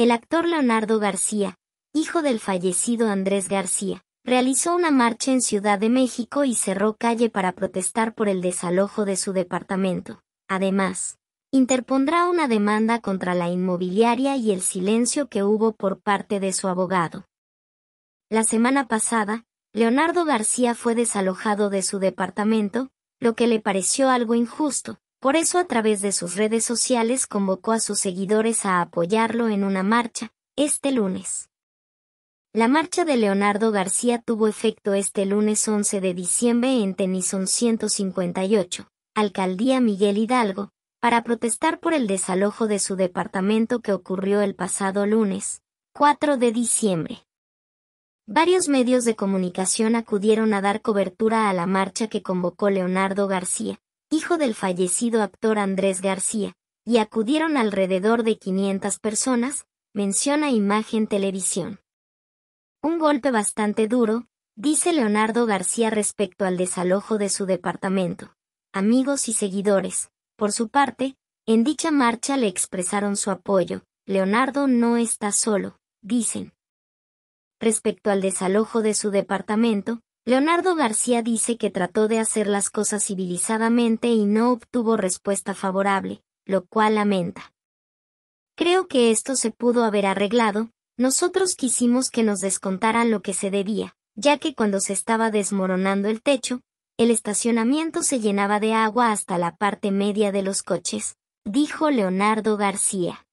El actor Leonardo García, hijo del fallecido Andrés García, realizó una marcha en Ciudad de México y cerró calle para protestar por el desalojo de su departamento. Además, interpondrá una demanda contra la inmobiliaria y el silencio que hubo por parte de su abogado. La semana pasada, Leonardo García fue desalojado de su departamento, lo que le pareció algo injusto, por eso a través de sus redes sociales convocó a sus seguidores a apoyarlo en una marcha, este lunes. La marcha de Leonardo García tuvo efecto este lunes 11 de diciembre en Tenison 158, Alcaldía Miguel Hidalgo, para protestar por el desalojo de su departamento que ocurrió el pasado lunes, 4 de diciembre. Varios medios de comunicación acudieron a dar cobertura a la marcha que convocó Leonardo García, hijo del fallecido actor Andrés García, y acudieron alrededor de 500 personas, menciona Imagen Televisión. Un golpe bastante duro, dice Leonardo García respecto al desalojo de su departamento. Amigos y seguidores, por su parte, en dicha marcha le expresaron su apoyo. Leonardo no está solo, dicen. Respecto al desalojo de su departamento, Leonardo García dice que trató de hacer las cosas civilizadamente y no obtuvo respuesta favorable, lo cual lamenta. Creo que esto se pudo haber arreglado, nosotros quisimos que nos descontaran lo que se debía, ya que cuando se estaba desmoronando el techo, el estacionamiento se llenaba de agua hasta la parte media de los coches, dijo Leonardo García.